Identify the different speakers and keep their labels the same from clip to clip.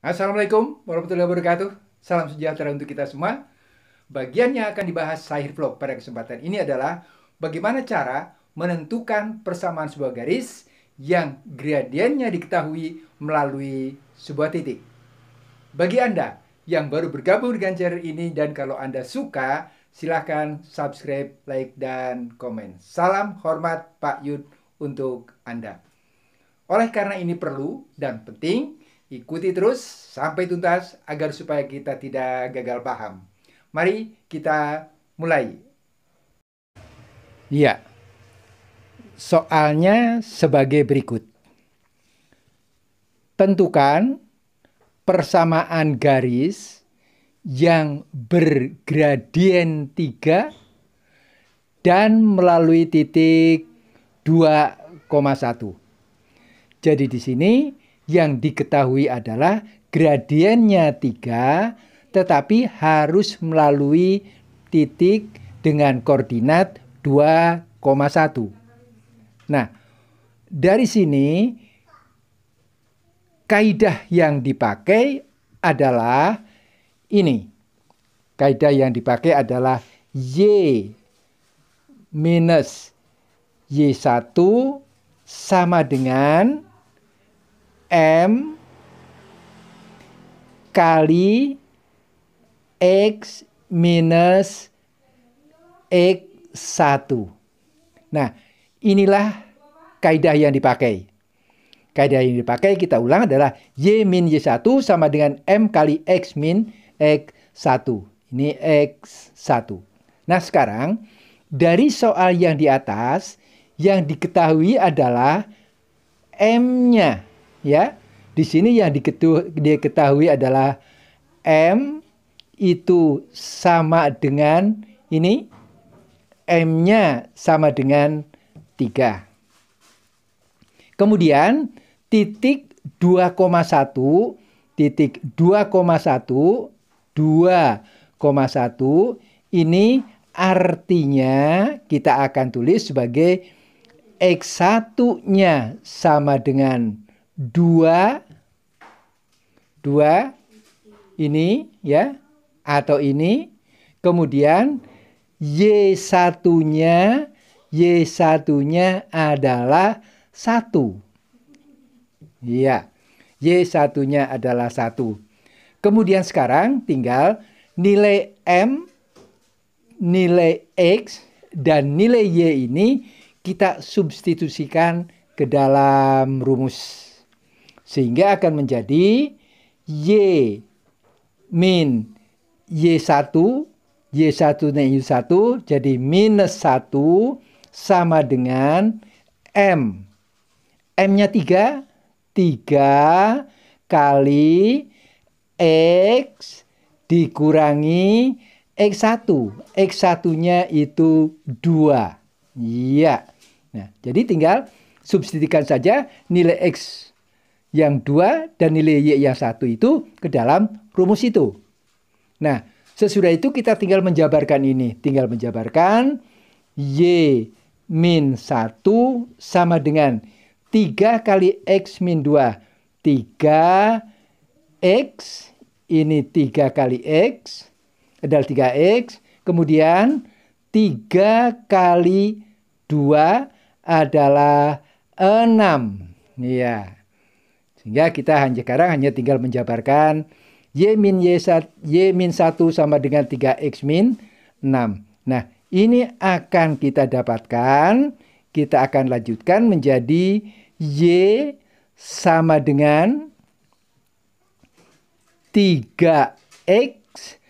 Speaker 1: Assalamualaikum warahmatullahi wabarakatuh. Salam sejahtera untuk kita semua. Bagiannya akan dibahas Sahir Vlog pada kesempatan ini adalah bagaimana cara menentukan persamaan sebuah garis yang gradiennya diketahui melalui sebuah titik. Bagi Anda yang baru bergabung dengan channel ini dan kalau Anda suka, silahkan subscribe, like, dan komen. Salam hormat Pak Yud untuk Anda. Oleh karena ini perlu dan penting Ikuti terus sampai tuntas agar supaya kita tidak gagal paham. Mari kita mulai. Iya. Soalnya sebagai berikut. Tentukan persamaan garis yang bergradien 3 dan melalui titik 2,1. Jadi di sini yang diketahui adalah gradiennya 3 tetapi harus melalui titik dengan koordinat 2,1. Nah, dari sini kaidah yang dipakai adalah ini. Kaidah yang dipakai adalah Y minus Y1 sama dengan M kali X minus X1. Nah, inilah kaidah yang dipakai. Kaidah yang dipakai kita ulang adalah Y min Y1 sama dengan M kali X min X1. Ini X1. Nah, sekarang dari soal yang di atas, yang diketahui adalah M-nya ya. Di sini yang diketahui adalah M itu sama dengan ini M-nya sama dengan 3. Kemudian titik 2,1 titik 2,1 2,1 ini artinya kita akan tulis sebagai X1-nya sama dengan dua dua ini ya atau ini kemudian y satunya y satunya adalah satu ya y satunya adalah satu kemudian sekarang tinggal nilai m nilai x dan nilai y ini kita substitusikan ke dalam rumus sehingga akan menjadi Y min Y1, Y1 dan Y1, jadi minus 1 sama dengan M. M-nya 3, 3 kali X dikurangi X1. X1-nya itu 2. Iya. Nah, jadi tinggal substitusikan saja nilai X yang dua dan nilai Y yang satu itu ke dalam rumus itu. Nah, sesudah itu kita tinggal menjabarkan ini. Tinggal menjabarkan Y min 1 sama dengan 3 kali X min 2. 3 X ini 3 kali X adalah 3X. Kemudian 3 kali 2 adalah 6. Iya. Sehingga kita hanya sekarang hanya tinggal menjabarkan Y min y y min 1 sama dengan tiga x min enam. Nah, ini akan kita dapatkan, kita akan lanjutkan menjadi Y sama dengan tiga x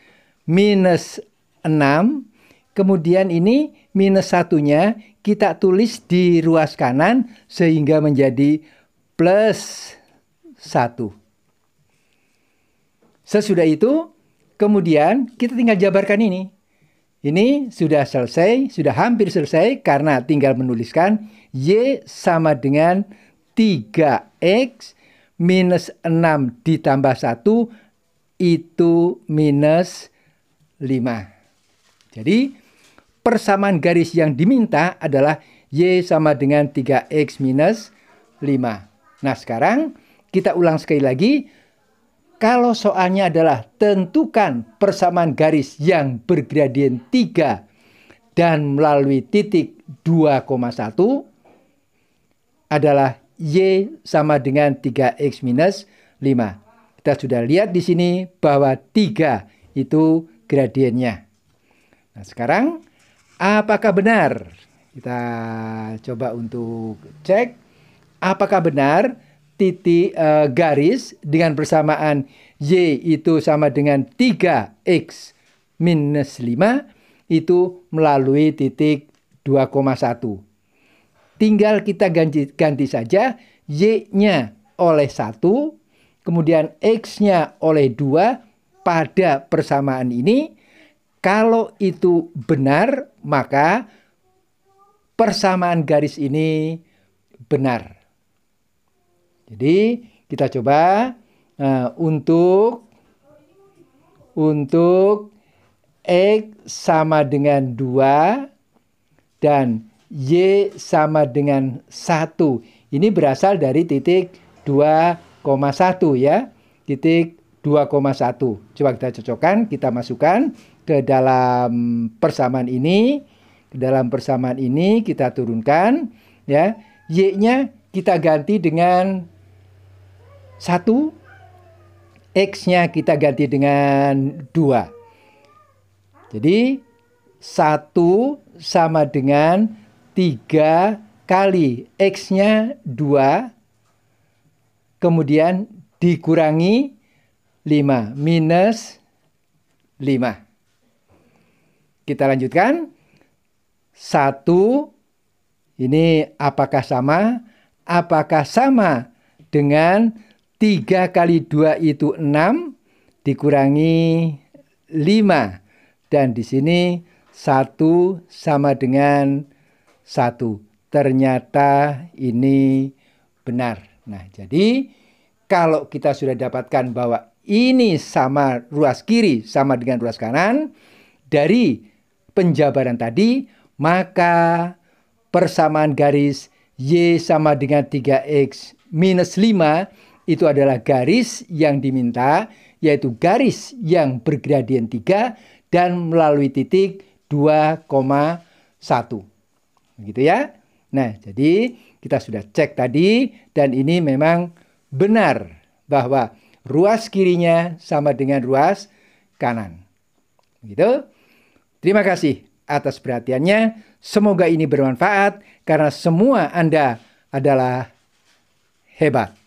Speaker 1: minus enam Kemudian ini minus satunya kita tulis di ruas kanan sehingga menjadi plus 1. Sesudah itu, kemudian kita tinggal jabarkan ini. Ini sudah selesai, sudah hampir selesai karena tinggal menuliskan Y sama dengan 3X minus 6 ditambah 1 itu minus 5. Jadi persamaan garis yang diminta adalah Y sama dengan 3X minus 5. Nah sekarang kita ulang sekali lagi. Kalau soalnya adalah tentukan persamaan garis yang bergradien 3 dan melalui titik 2,1 adalah Y sama dengan 3X minus 5. Kita sudah lihat di sini bahwa 3 itu gradiennya. Nah, sekarang apakah benar? Kita coba untuk cek apakah benar titik e, garis dengan persamaan Y itu sama dengan 3X minus 5 itu melalui titik 2,1. Tinggal kita ganti, ganti saja Y-nya oleh 1, kemudian X-nya oleh 2 pada persamaan ini. Kalau itu benar, maka persamaan garis ini benar. Jadi kita coba uh, untuk untuk X sama dengan 2 dan Y sama dengan 1. Ini berasal dari titik 2,1 ya. Titik 2,1. Coba kita cocokkan, kita masukkan ke dalam persamaan ini. Ke dalam persamaan ini kita turunkan ya. Y-nya kita ganti dengan 1, X-nya kita ganti dengan 2. Jadi 1 sama dengan 3 kali X-nya 2, kemudian dikurangi 5, minus 5. Kita lanjutkan. 1 ini apakah sama? Apakah sama dengan 3 kali 2 itu 6, dikurangi 5. Dan di sini 1 sama dengan 1. Ternyata ini benar. Nah, jadi kalau kita sudah dapatkan bahwa ini sama ruas kiri sama dengan ruas kanan dari penjabaran tadi, maka persamaan garis Y sama dengan 3X minus 5 itu adalah garis yang diminta, yaitu garis yang bergradien 3 dan melalui titik 2,1. Begitu ya. Nah, jadi kita sudah cek tadi dan ini memang benar bahwa ruas kirinya sama dengan ruas kanan. Begitu. Terima kasih atas perhatiannya. Semoga ini bermanfaat karena semua Anda adalah hebat.